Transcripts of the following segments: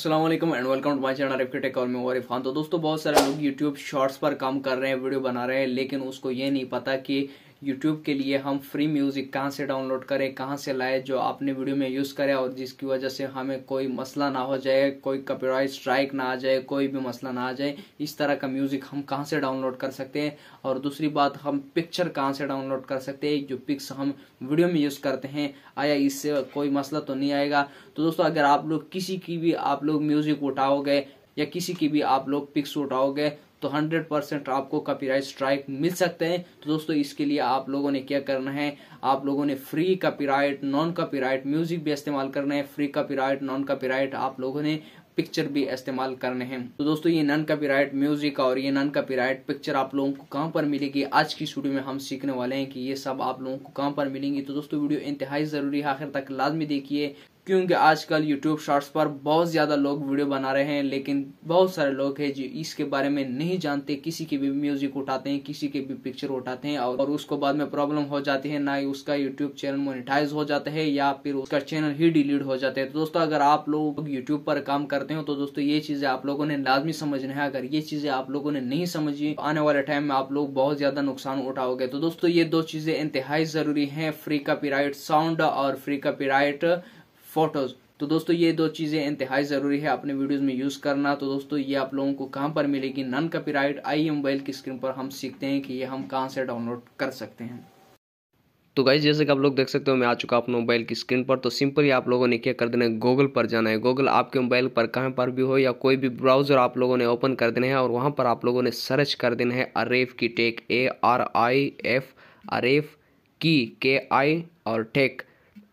Aslam and welcome to my channel tech और मैं वारिफ खान तो दोस्तों बहुत सारे लोग यूट्यूब शॉर्ट्स पर काम कर रहे हैं वीडियो बना रहे हैं लेकिन उसको ये नहीं पता कि यूट्यूब के लिए हम फ्री म्यूज़िक कहाँ से डाउनलोड करें कहाँ से लाए जो आपने वीडियो में यूज़ करें और जिसकी वजह से हमें कोई मसला ना हो जाए कोई कॉपीराइट स्ट्राइक ना आ जाए कोई भी मसला ना आ जाए इस तरह का म्यूज़िक हम कहाँ से डाउनलोड कर सकते हैं और दूसरी बात हम पिक्चर कहाँ से डाउनलोड कर सकते हैं जो पिक्स हम वीडियो में यूज़ करते हैं आया इससे कोई मसला तो नहीं आएगा तो दोस्तों अगर आप लोग किसी की भी आप लोग म्यूज़िक उठाओगे या किसी की भी आप लोग पिक्स उठाओगे तो 100 परसेंट आपको कॉपीराइट स्ट्राइक मिल सकते हैं तो दोस्तों इसके लिए आप लोगों ने क्या करना है आप लोगों ने free copyright non copyright music भी इस्तेमाल करना है फ्री कॉपीराइट नॉन कॉपीराइट आप लोगों ने पिक्चर भी इस्तेमाल करने हैं तो दोस्तों ये नन कॉपीराइट म्यूजिक और ये नन कॉपीराइट पिक्चर आप लोगों को कहाँ पर मिलेगी आज की स्टूडियो में हम सीखने वाले हैं कि ये सब आप लोगों को कहाँ पर मिलेंगी तो दोस्तों वीडियो इंतहाई जरूरी है आखिर तक लाजमी देखिए क्योंकि आजकल यूट्यूब शॉर्ट्स पर बहुत ज़्यादा लोग वीडियो बना रहे हैं लेकिन बहुत सारे लोग हैं जो इसके बारे में नहीं जानते किसी के भी म्यूजिक उठाते हैं किसी के भी पिक्चर उठाते हैं और उसको बाद में प्रॉब्लम हो जाती है ना ही उसका यूट्यूब चैनल मोनिटाइज हो जाता है या फिर उसका चैनल ही डिलीट हो जाता है तो दोस्तों अगर आप लोग यूट्यूब पर काम करते हो तो दोस्तों ये चीज़ें आप लोगों ने लाजमी समझना है अगर ये चीज़ें आप लोगों ने नहीं समझी तो आने वाले टाइम में आप लोग बहुत ज़्यादा नुकसान उठाओगे तो दोस्तों ये दो चीज़ें इंतहाई ज़रूरी है फ्री का पीराइट साउंड और फ्री का पीराइट फोटोज़ तो दोस्तों ये दो चीज़ें इंतहाई ज़रूरी है अपने वीडियोस में यूज़ करना तो दोस्तों ये आप लोगों को कहाँ पर मिलेगी नन कॉपीराइट आई मोबाइल की स्क्रीन पर हम सीखते हैं कि ये हम कहाँ से डाउनलोड कर सकते हैं तो गाइज जैसे कि आप लोग देख सकते हो मैं आ चुका अपने मोबाइल की स्क्रीन पर तो सिंपली आप लोगों ने क्या कर देना है गूगल पर जाना है गूगल आपके मोबाइल पर कहाँ पर भी हो या कोई भी ब्राउज़र आप लोगों ने ओपन कर देना है और वहाँ पर आप लोगों ने सर्च कर देना है अरेफ की tech A R I F Arif की के आई और tech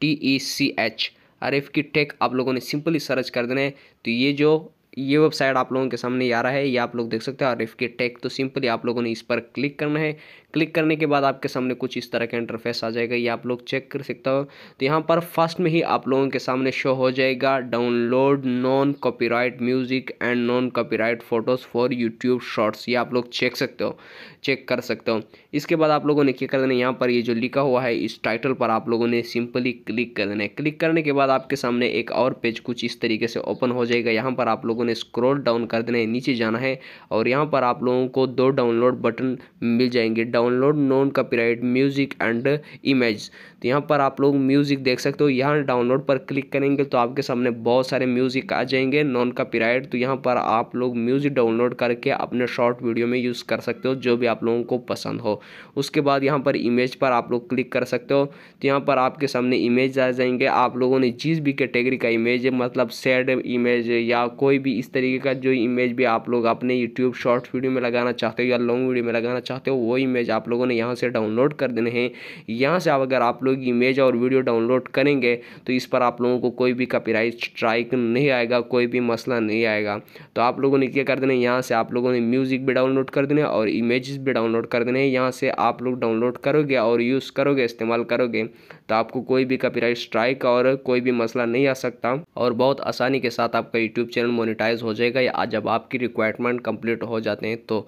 T E C H R F की टेक आप लोगों ने सिंपली सर्च कर देना है तो ये जो ये वेबसाइट आप लोगों के सामने आ रहा है ये आप लोग देख सकते हैं और इफ के टेक तो सिंपली आप लोगों ने इस पर क्लिक करना है क्लिक करने के बाद आपके सामने कुछ इस तरह का इंटरफेस आ जाएगा ये आप लोग चेक कर सकते हो तो यहाँ पर फर्स्ट में ही आप लोगों के सामने शो हो जाएगा download non copyright music and non copyright photos for YouTube shorts ये आप लोग चेक सकते हो चेक कर सकते हो इसके बाद आप लोगों ने क्या कर देना यहाँ पर ये जो लिखा हुआ है इस टाइटल पर आप लोगों ने सिंपली क्लिक कर देना है क्लिक करने के बाद आपके सामने एक और पेज कुछ इस तरीके से ओपन हो जाएगा यहाँ पर आप लोगों ने स्क्रॉल डाउन कर देना है नीचे जाना है और यहाँ पर आप लोगों को दो डाउनलोड बटन मिल जाएंगे download non copyright music and image तो यहाँ पर आप लोग म्यूज़िक देख सकते हो यहाँ डाउनलोड पर क्लिक करेंगे तो आपके सामने बहुत सारे म्यूज़िक आ जाएंगे नॉन कॉपीराइट तो यहाँ पर आप लोग म्यूज़िक डाउनलोड करके अपने शॉर्ट वीडियो में यूज़ कर सकते हो जो भी आप लोगों को पसंद हो उसके बाद यहाँ पर इमेज पर आप लोग क्लिक कर सकते हो तो यहाँ पर आपके सामने इमेज आ जाएंगे आप लोगों ने जिस भी कैटेगरी का इमेज मतलब सैड इमेज या कोई भी इस तरीके का जो इमेज भी आप लोग अपने यूट्यूब शॉर्ट्स वीडियो में लगाना चाहते हो या लॉन्ग वीडियो में लगाना चाहते हो वो इमेज आप लोगों ने यहाँ से डाउनलोड कर देने हैं यहाँ से अगर आप लोग इमेज और वीडियो डाउनलोड करेंगे तो इस पर आप लोगों को कोई भी कपीराइट स्ट्राइक नहीं आएगा कोई भी मसला नहीं आएगा तो आप लोगों ने क्या कर देना है यहाँ से आप लोगों ने म्यूज़िक भी डाउनलोड कर देने और इमेजेस भी डाउनलोड कर देने हैं यहाँ से आप लोग डाउनलोड करोगे और यूज़ करोगे इस्तेमाल करोगे तो आपको कोई भी कपीराइट स्ट्राइक और कोई भी मसला नहीं आ सकता और बहुत आसानी के साथ आपका यूट्यूब चैनल मोनिटर मोनेटाइज हो जाएगा या जब आपकी रिक्वायरमेंट कंप्लीट हो जाते हैं तो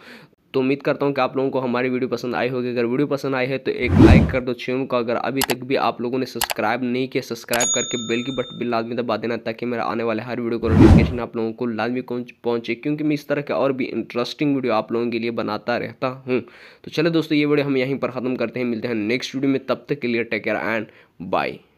तो उम्मीद करता हूँ कि आप लोगों को हमारी वीडियो पसंद आई होगी अगर वीडियो पसंद आई है तो एक लाइक कर दो चैनल को अगर अभी तक भी आप लोगों ने सब्सक्राइब नहीं किया सब्सक्राइब करके बेल की बट बिल लाजमी दबा देना ताकि मेरा आने वाले हर वीडियो को नोटिफिकेशन आप लोगों को लाजमी पहुंचे क्योंकि मैं इस तरह के और भी इंटरेस्टिंग वीडियो आप लोगों के लिए बनाता रहता हूँ तो चले दोस्तों ये वीडियो हम यहीं पर ख़त्म करते हैं मिलते हैं नेक्स्ट वीडियो में तब तक के लिए टेक केयर एंड बाई